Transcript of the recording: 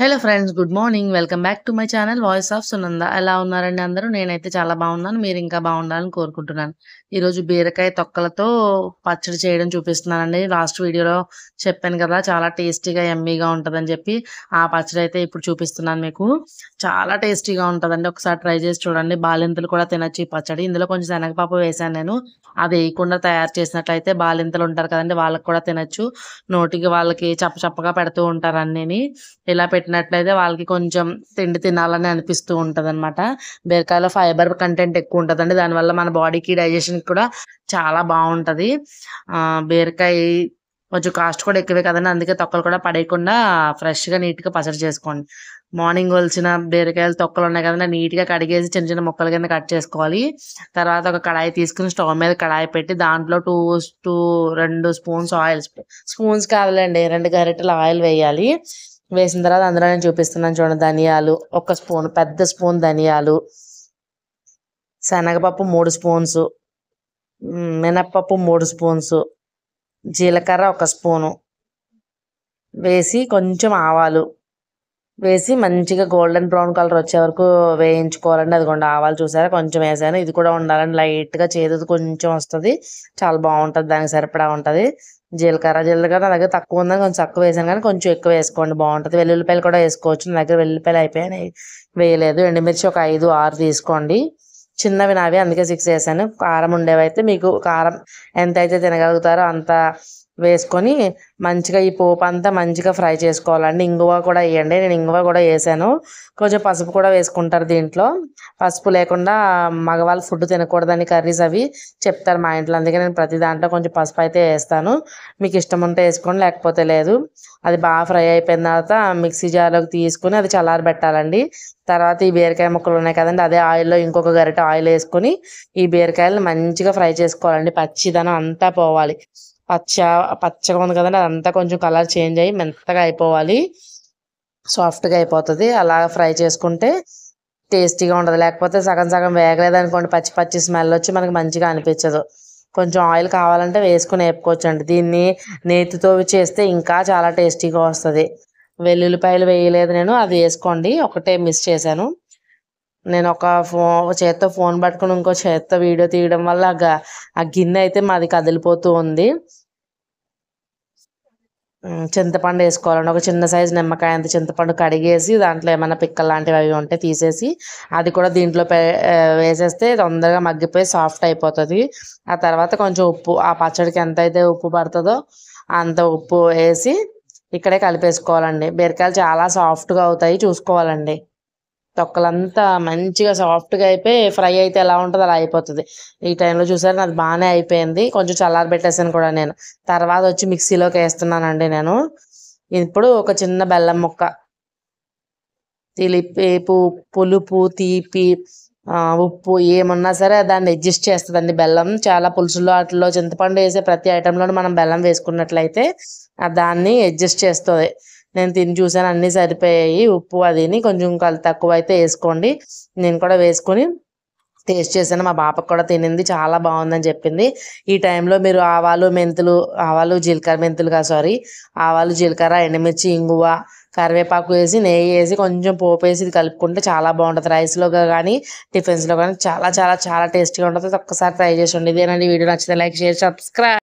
hello friends good morning welcome back to my channel voice of Sunanda ఎలా ఉన్నారండి అందరూ నేనైతే చాలా బాగున్నాను మీరు ఇంకా బాగుండాలని కోరుకుంటున్నాను ఈరోజు బీరకాయ తొక్కలతో పచ్చడి చేయడం చూపిస్తున్నానండి లాస్ట్ వీడియోలో చెప్పాను కదా చాలా టేస్టీగా ఎమ్మీగా ఉంటుందని చెప్పి ఆ పచ్చడి అయితే ఇప్పుడు చూపిస్తున్నాను మీకు చాలా టేస్టీగా ఉంటుందండి ఒకసారి ట్రై చేసి చూడండి బాలింతలు కూడా తినచ్చు ఈ పచ్చడి ఇందులో కొంచెం శనగపాపు వేశాను నేను అది వేయకుండా తయారు చేసినట్లయితే బాలింతలు ఉంటారు కదండి వాళ్ళకి కూడా తినచ్చు నోటికి వాళ్ళకి చప్పచప్పగా పెడుతూ ఉంటారు అన్నీ ఇలా పెట్టినట్లయితే వాళ్ళకి కొంచెం తిండి తినాలని అనిపిస్తూ ఉంటుంది అనమాట బీరకాయలో ఫైబర్ కంటెంట్ ఎక్కువ ఉంటుందండి దానివల్ల మన బాడీకి డైజెషన్కి కూడా చాలా బాగుంటుంది బీరకాయ కొంచెం కాస్ట్ కూడా ఎక్కువే కదండి అందుకే తొక్కలు కూడా పడేయకుండా ఫ్రెష్గా నీట్గా పసరు చేసుకోండి మార్నింగ్ వలిచిన బీరకాయలు తొక్కలు ఉన్నాయి కదండి నీట్గా కడిగేసి చిన్న చిన్న ముక్కల కింద కట్ చేసుకోవాలి తర్వాత ఒక కడాయి తీసుకుని స్టవ్ మీద కడాయి పెట్టి దాంట్లో టూ టూ రెండు స్పూన్స్ ఆయిల్ స్పూన్స్ కావాలండి రెండు గరిటెలు ఆయిల్ వేయాలి వేసిన తర్వాత అందులో నేను చూపిస్తున్నాను చూడండి ధనియాలు ఒక స్పూన్ పెద్ద స్పూన్ ధనియాలు శనగపప్పు మూడు స్పూన్స్ మినప్పప్పు మూడు స్పూన్స్ జీలకర్ర ఒక స్పూను వేసి కొంచెం ఆవాలు వేసి మంచిగా గోల్డెన్ బ్రౌన్ కలర్ వచ్చే వరకు వేయించుకోవాలండి అది కొండ ఆవాలు చూసారా కొంచెం వేసాను ఇది కూడా ఉండాలండి లైట్గా చేదు కొంచెం వస్తుంది చాలా బాగుంటుంది దానికి సరిపడా ఉంటుంది జీలకర్ర జీలకర్ర నా దగ్గర తక్కువ ఉందని కొంచెం తక్కువ వేసాను కానీ కొంచెం ఎక్కువ వేసుకోండి బాగుంటుంది వెల్లుల్లిపాయలు కూడా వేసుకోవచ్చు నా దగ్గర వెల్లుల్లిపాయలు అయిపోయాయి వేయలేదు ఎండుమిర్చి ఒక ఐదు ఆరు తీసుకోండి చిన్నవి నావి అందుకే సిక్స్ వేసాను కారం ఉండేవైతే మీకు కారం ఎంత అయితే తినగలుగుతారో అంత వేసుకొని మంచిగా ఈ పోపు అంతా మంచిగా ఫ్రై చేసుకోవాలండి ఇంగువ కూడా వేయండి నేను ఇంగువ కూడా వేసాను కొంచెం పసుపు కూడా వేసుకుంటారు దీంట్లో పసుపు లేకుండా మగవాళ్ళు ఫుడ్ తినకూడదని కర్రీస్ అవి చెప్తారు మా ఇంట్లో అందుకే నేను ప్రతి దాంట్లో కొంచెం పసుపు అయితే వేస్తాను మీకు ఇష్టం ఉంటే వేసుకోండి లేకపోతే లేదు అది బాగా ఫ్రై అయిపోయిన తర్వాత మిక్సీ జార్లోకి తీసుకుని అది చల్లారబెట్టాలండి తర్వాత ఈ బీరకాయ ముక్కలు ఉన్నాయి కదండి అదే ఆయిల్లో ఇంకొక గరిట ఆయిల్ వేసుకొని ఈ బీరకాయలు మంచిగా ఫ్రై చేసుకోవాలండి పచ్చిదనం అంతా పోవాలి పచ్చ పచ్చగా ఉంది కదండి అదంతా కొంచెం కలర్ చేంజ్ అయ్యి మెత్తగా అయిపోవాలి సాఫ్ట్గా అయిపోతుంది అలా ఫ్రై చేసుకుంటే టేస్టీగా ఉండదు లేకపోతే సగం సగం వేగలేదు అనుకోండి పచ్చి పచ్చి స్మెల్ వచ్చి మనకి మంచిగా అనిపించదు కొంచెం ఆయిల్ కావాలంటే వేసుకుని వేపుకోవచ్చు అండి దీన్ని నేతితో చేస్తే ఇంకా చాలా టేస్టీగా వస్తుంది వెల్లుల్లిపాయలు వేయలేదు నేను అది వేసుకోండి ఒకటే మిస్ చేశాను నేను ఒక ఫో చేత్తో ఫోన్ పట్టుకుని ఇంకో చేత్తో వీడియో తీయడం వల్ల ఆ గిన్నె అయితే మాది కదిలిపోతూ ఉంది చింతపండు వేసుకోవాలండి ఒక చిన్న సైజు నిమ్మకాయ అంత చింతపండు కడిగేసి దాంట్లో ఏమైనా పిక్కలు లాంటివి అవి ఉంటే తీసేసి అది కూడా దీంట్లో వేసేస్తే తొందరగా మగ్గిపోయి సాఫ్ట్ అయిపోతుంది ఆ తర్వాత కొంచెం ఉప్పు ఆ పచ్చడికి ఎంత అయితే ఉప్పు పడుతుందో అంత ఉప్పు వేసి ఇక్కడే కలిపేసుకోవాలండి బీరకాయలు చాలా సాఫ్ట్గా అవుతాయి చూసుకోవాలండి తొక్కలంతా మంచిగా సాఫ్ట్గా అయిపోయి ఫ్రై అయితే ఎలా ఉంటుందో అలా అయిపోతుంది ఈ టైంలో చూసారు నాది బాగానే అయిపోయింది కొంచెం చల్లారబెట్టేసాను కూడా నేను తర్వాత వచ్చి మిక్సీలోకి వేస్తున్నానండి నేను ఇప్పుడు ఒక చిన్న బెల్లం ముక్క తిలిపేపు పులుపు తీపి ఉప్పు ఏమన్నా సరే దాన్ని అడ్జస్ట్ చేస్తుందండి బెల్లం చాలా పులుసుల్లో వాటిలో చింతపండు వేసే ప్రతి ఐటెంలో మనం బెల్లం వేసుకున్నట్లయితే దాన్ని అడ్జస్ట్ చేస్తుంది నేను తిని చూసాను అన్నీ సరిపోయాయి ఉప్పు అదిని కొంచెం తక్కువ అయితే వేసుకోండి నేను కూడా వేసుకొని టేస్ట్ చేశాను మా పాపకు కూడా తినింది చాలా బాగుందని చెప్పింది ఈ టైంలో మీరు ఆవాలు మెంతులు ఆవాలు జీలకర్ర మెంతులుగా సారీ ఆవాలు జీలకర్ర ఎండుమిర్చి ఇంగువ కరివేపాకు వేసి నెయ్యి వేసి కొంచెం పోపు వేసి ఇది కలుపుకుంటే చాలా బాగుంటుంది రైస్లో కానీ టిఫిన్స్లో కానీ చాలా చాలా చాలా టేస్టీగా ఉంటుంది ఒక్కసారి ట్రై చేసి ఉండి ఏంటంటే వీడియో నచ్చితే లైక్ షేర్ సబ్స్క్రైబ్